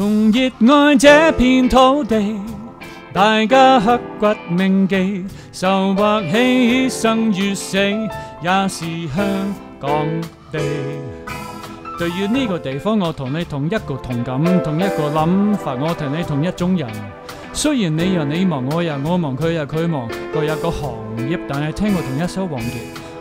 同热爱这片土地，大家刻骨铭记，受或牺生与死，也是香港地。对于呢个地方，我同你同一个同感，同一个谂法，我同你同一种人。虽然你又你忙，我又我忙，佢又佢忙，各有各行业，但系听过同一首王杰。